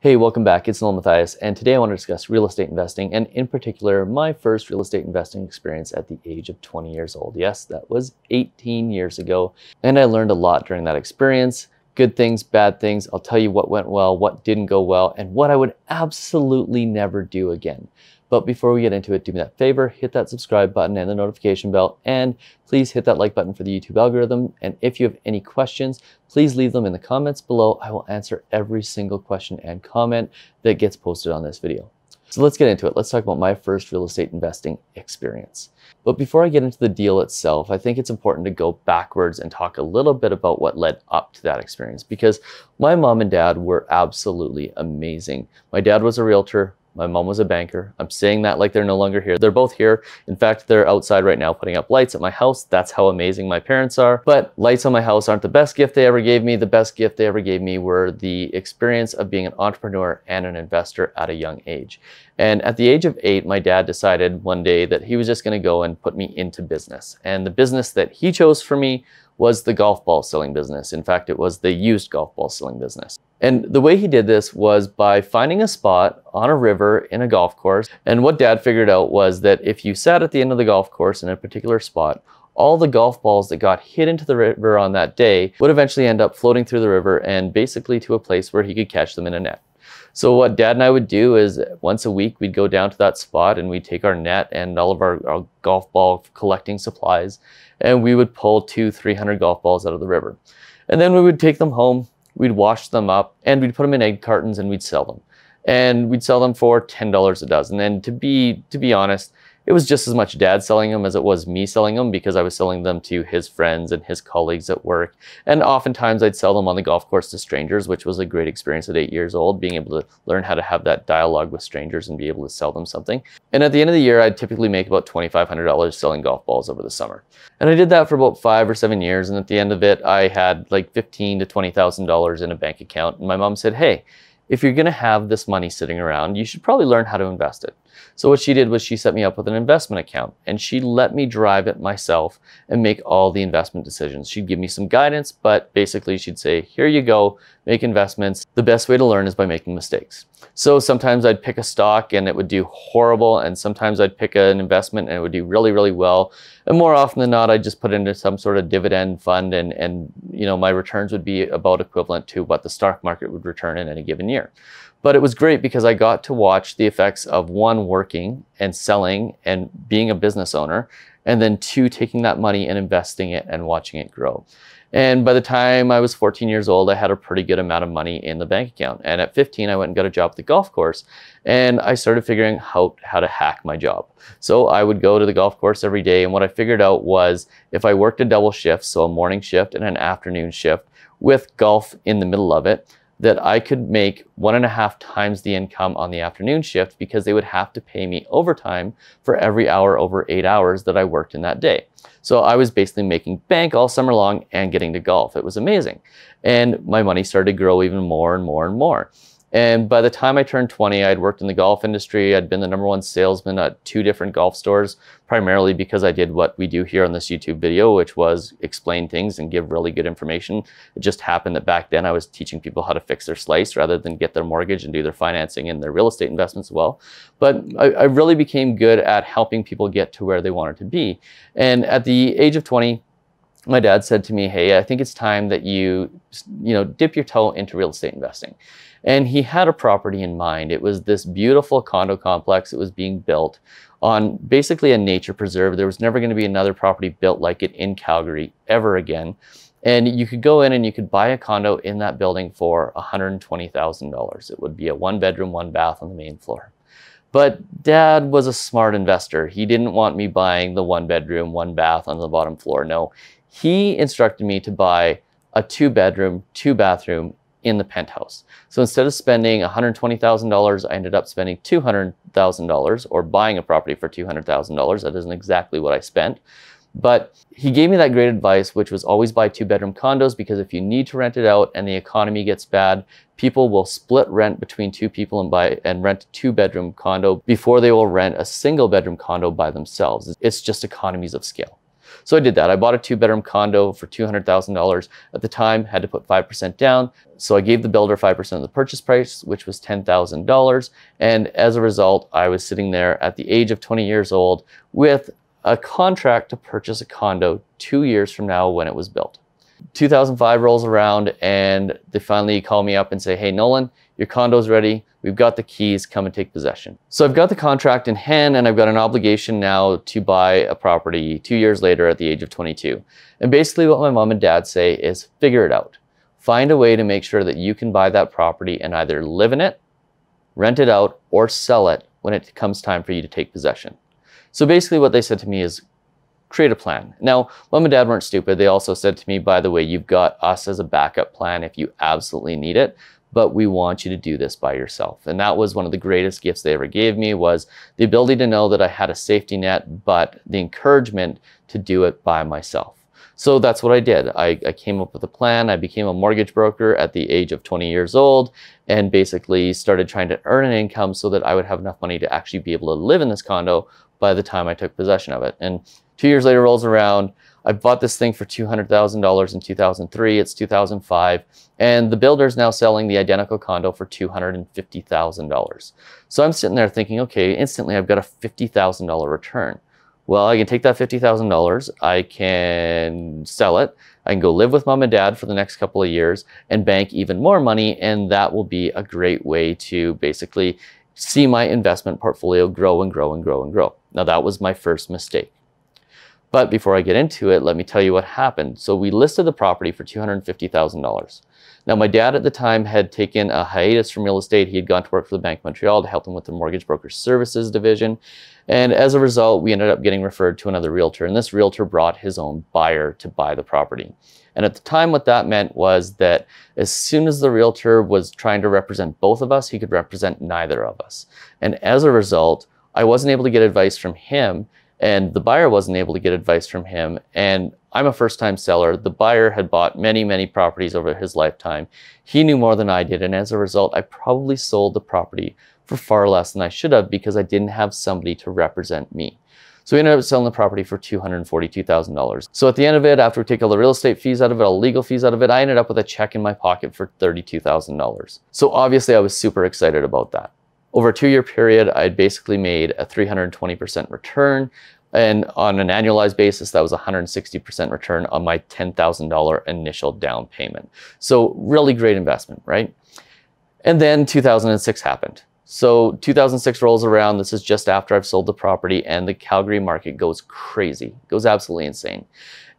Hey, welcome back. It's Noel Mathias, and today I want to discuss real estate investing, and in particular, my first real estate investing experience at the age of 20 years old. Yes, that was 18 years ago, and I learned a lot during that experience. Good things, bad things. I'll tell you what went well, what didn't go well, and what I would absolutely never do again. But before we get into it, do me that favor, hit that subscribe button and the notification bell, and please hit that like button for the YouTube algorithm. And if you have any questions, please leave them in the comments below. I will answer every single question and comment that gets posted on this video. So let's get into it. Let's talk about my first real estate investing experience. But before I get into the deal itself, I think it's important to go backwards and talk a little bit about what led up to that experience because my mom and dad were absolutely amazing. My dad was a realtor, my mom was a banker. I'm saying that like they're no longer here. They're both here. In fact, they're outside right now putting up lights at my house. That's how amazing my parents are. But lights on my house aren't the best gift they ever gave me. The best gift they ever gave me were the experience of being an entrepreneur and an investor at a young age. And at the age of eight, my dad decided one day that he was just going to go and put me into business. And the business that he chose for me was the golf ball selling business. In fact, it was the used golf ball selling business. And the way he did this was by finding a spot on a river in a golf course. And what dad figured out was that if you sat at the end of the golf course in a particular spot, all the golf balls that got hit into the river on that day would eventually end up floating through the river and basically to a place where he could catch them in a net. So what dad and I would do is once a week, we'd go down to that spot and we'd take our net and all of our, our golf ball collecting supplies, and we would pull two, 300 golf balls out of the river. And then we would take them home, we'd wash them up and we'd put them in egg cartons and we'd sell them. And we'd sell them for $10 a dozen. And to be, to be honest, it was just as much dad selling them as it was me selling them because I was selling them to his friends and his colleagues at work. And oftentimes I'd sell them on the golf course to strangers, which was a great experience at eight years old, being able to learn how to have that dialogue with strangers and be able to sell them something. And at the end of the year, I'd typically make about $2,500 selling golf balls over the summer. And I did that for about five or seven years. And at the end of it, I had like fifteen to $20,000 in a bank account. And my mom said, hey, if you're going to have this money sitting around, you should probably learn how to invest it. So what she did was she set me up with an investment account and she let me drive it myself and make all the investment decisions. She'd give me some guidance, but basically she'd say, here you go, make investments. The best way to learn is by making mistakes. So sometimes I'd pick a stock and it would do horrible. And sometimes I'd pick an investment and it would do really, really well. And more often than not, I'd just put into some sort of dividend fund and, and you know, my returns would be about equivalent to what the stock market would return in any given year. But it was great because I got to watch the effects of one working and selling and being a business owner, and then two taking that money and investing it and watching it grow. And by the time I was 14 years old, I had a pretty good amount of money in the bank account. And at 15, I went and got a job at the golf course and I started figuring out how to hack my job. So I would go to the golf course every day. And what I figured out was if I worked a double shift, so a morning shift and an afternoon shift with golf in the middle of it, that I could make one and a half times the income on the afternoon shift because they would have to pay me overtime for every hour over eight hours that I worked in that day. So I was basically making bank all summer long and getting to golf. It was amazing. And my money started to grow even more and more and more. And by the time I turned 20, I'd worked in the golf industry. I'd been the number one salesman at two different golf stores, primarily because I did what we do here on this YouTube video, which was explain things and give really good information. It just happened that back then I was teaching people how to fix their slice rather than get their mortgage and do their financing and their real estate investments well. But I, I really became good at helping people get to where they wanted to be. And at the age of 20, my dad said to me, "Hey, I think it's time that you, you know, dip your toe into real estate investing." And he had a property in mind. It was this beautiful condo complex. It was being built on basically a nature preserve. There was never going to be another property built like it in Calgary ever again. And you could go in and you could buy a condo in that building for $120,000. It would be a one bedroom, one bath on the main floor. But dad was a smart investor. He didn't want me buying the one bedroom, one bath on the bottom floor. No, he instructed me to buy a two bedroom, two bathroom in the penthouse. So instead of spending $120,000, I ended up spending $200,000 or buying a property for $200,000. That isn't exactly what I spent. But he gave me that great advice, which was always buy two bedroom condos because if you need to rent it out and the economy gets bad, people will split rent between two people and buy and rent a two bedroom condo before they will rent a single bedroom condo by themselves. It's just economies of scale. So I did that. I bought a two bedroom condo for $200,000 at the time, had to put 5% down. So I gave the builder 5% of the purchase price, which was $10,000. And as a result, I was sitting there at the age of 20 years old with a contract to purchase a condo two years from now when it was built. 2005 rolls around and they finally call me up and say, Hey, Nolan, your condo's ready. We've got the keys, come and take possession. So I've got the contract in hand and I've got an obligation now to buy a property two years later at the age of 22. And basically what my mom and dad say is figure it out. Find a way to make sure that you can buy that property and either live in it, rent it out, or sell it when it comes time for you to take possession. So basically what they said to me is create a plan. Now, mom and dad weren't stupid. They also said to me, by the way, you've got us as a backup plan if you absolutely need it but we want you to do this by yourself. And that was one of the greatest gifts they ever gave me was the ability to know that I had a safety net, but the encouragement to do it by myself. So that's what I did. I, I, came up with a plan. I became a mortgage broker at the age of 20 years old and basically started trying to earn an income so that I would have enough money to actually be able to live in this condo by the time I took possession of it. And two years later rolls around, I bought this thing for $200,000 in 2003. It's 2005. And the builder is now selling the identical condo for $250,000. So I'm sitting there thinking, okay, instantly I've got a $50,000 return. Well, I can take that $50,000, I can sell it, I can go live with mom and dad for the next couple of years and bank even more money. And that will be a great way to basically see my investment portfolio grow and grow and grow and grow. Now, that was my first mistake. But before I get into it, let me tell you what happened. So we listed the property for $250,000. Now, my dad at the time had taken a hiatus from real estate. He had gone to work for the Bank of Montreal to help him with the mortgage broker services division. And as a result, we ended up getting referred to another realtor. And this realtor brought his own buyer to buy the property. And at the time, what that meant was that as soon as the realtor was trying to represent both of us, he could represent neither of us. And as a result, I wasn't able to get advice from him and the buyer wasn't able to get advice from him. And I'm a first time seller. The buyer had bought many, many properties over his lifetime. He knew more than I did. And as a result, I probably sold the property for far less than I should have because I didn't have somebody to represent me. So we ended up selling the property for $242,000. So at the end of it, after we take all the real estate fees out of it, all legal fees out of it, I ended up with a check in my pocket for $32,000. So obviously I was super excited about that. Over a two year period, I'd basically made a 320% return. And on an annualized basis, that was 160% return on my $10,000 initial down payment. So, really great investment, right? And then 2006 happened. So 2006 rolls around. This is just after I've sold the property and the Calgary market goes crazy, goes absolutely insane.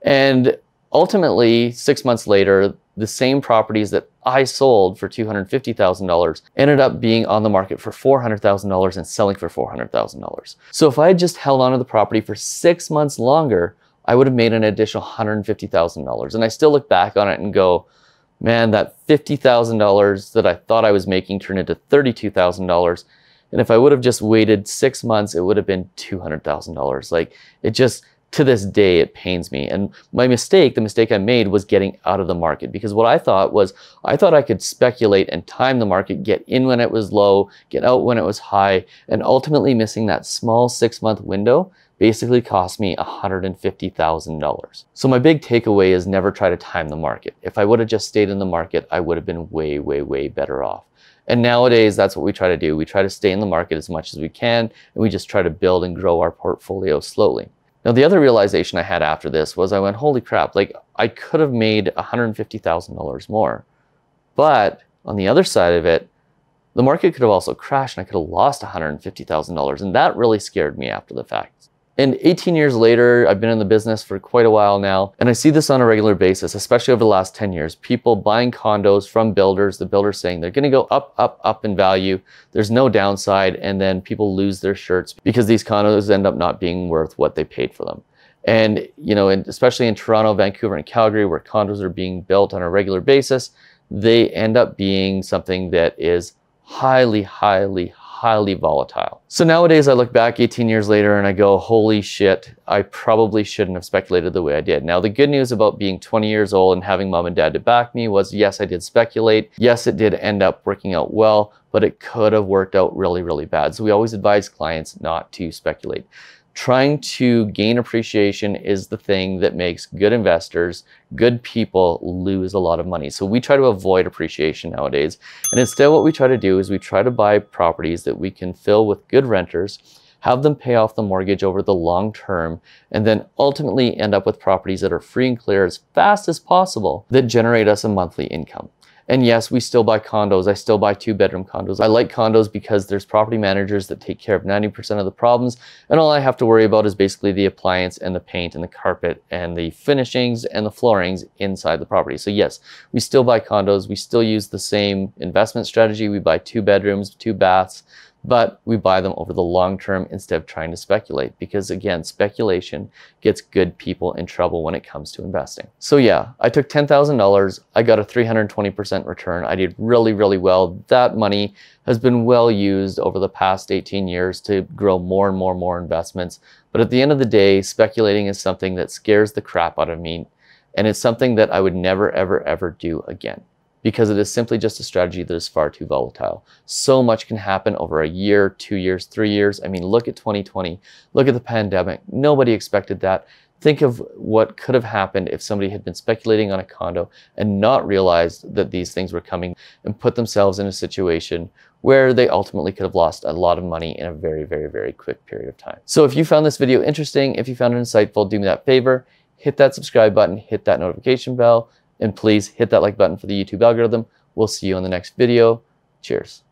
And Ultimately, six months later, the same properties that I sold for $250,000 ended up being on the market for $400,000 and selling for $400,000. So if I had just held onto the property for six months longer, I would have made an additional $150,000. And I still look back on it and go, man, that $50,000 that I thought I was making turned into $32,000. And if I would have just waited six months, it would have been $200,000. Like it just, to this day, it pains me. And my mistake, the mistake I made was getting out of the market because what I thought was I thought I could speculate and time the market, get in when it was low, get out when it was high, and ultimately missing that small six month window basically cost me $150,000. So my big takeaway is never try to time the market. If I would have just stayed in the market, I would have been way, way, way better off. And nowadays, that's what we try to do. We try to stay in the market as much as we can, and we just try to build and grow our portfolio slowly. Now, the other realization I had after this was I went, holy crap, like I could have made $150,000 more. But on the other side of it, the market could have also crashed and I could have lost $150,000. And that really scared me after the fact. And 18 years later, I've been in the business for quite a while now, and I see this on a regular basis, especially over the last 10 years. People buying condos from builders, the builders saying they're gonna go up, up, up in value. There's no downside, and then people lose their shirts because these condos end up not being worth what they paid for them. And you know, and especially in Toronto, Vancouver, and Calgary, where condos are being built on a regular basis, they end up being something that is highly, highly, highly volatile. So nowadays I look back 18 years later and I go, holy shit, I probably shouldn't have speculated the way I did. Now the good news about being 20 years old and having mom and dad to back me was yes, I did speculate. Yes, it did end up working out well, but it could have worked out really, really bad. So we always advise clients not to speculate trying to gain appreciation is the thing that makes good investors, good people lose a lot of money. So we try to avoid appreciation nowadays. And instead what we try to do is we try to buy properties that we can fill with good renters, have them pay off the mortgage over the long term, and then ultimately end up with properties that are free and clear as fast as possible that generate us a monthly income. And yes, we still buy condos. I still buy two bedroom condos. I like condos because there's property managers that take care of 90% of the problems. And all I have to worry about is basically the appliance and the paint and the carpet and the finishings and the floorings inside the property. So yes, we still buy condos. We still use the same investment strategy. We buy two bedrooms, two baths, but we buy them over the long term instead of trying to speculate because again, speculation gets good people in trouble when it comes to investing. So yeah, I took $10,000, I got a 320% return. I did really, really well. That money has been well used over the past 18 years to grow more and more and more investments. But at the end of the day, speculating is something that scares the crap out of me and it's something that I would never, ever, ever do again because it is simply just a strategy that is far too volatile. So much can happen over a year, two years, three years. I mean, look at 2020, look at the pandemic. Nobody expected that. Think of what could have happened if somebody had been speculating on a condo and not realized that these things were coming and put themselves in a situation where they ultimately could have lost a lot of money in a very, very, very quick period of time. So if you found this video interesting, if you found it insightful, do me that favor, hit that subscribe button, hit that notification bell, and please hit that like button for the YouTube algorithm. We'll see you in the next video. Cheers.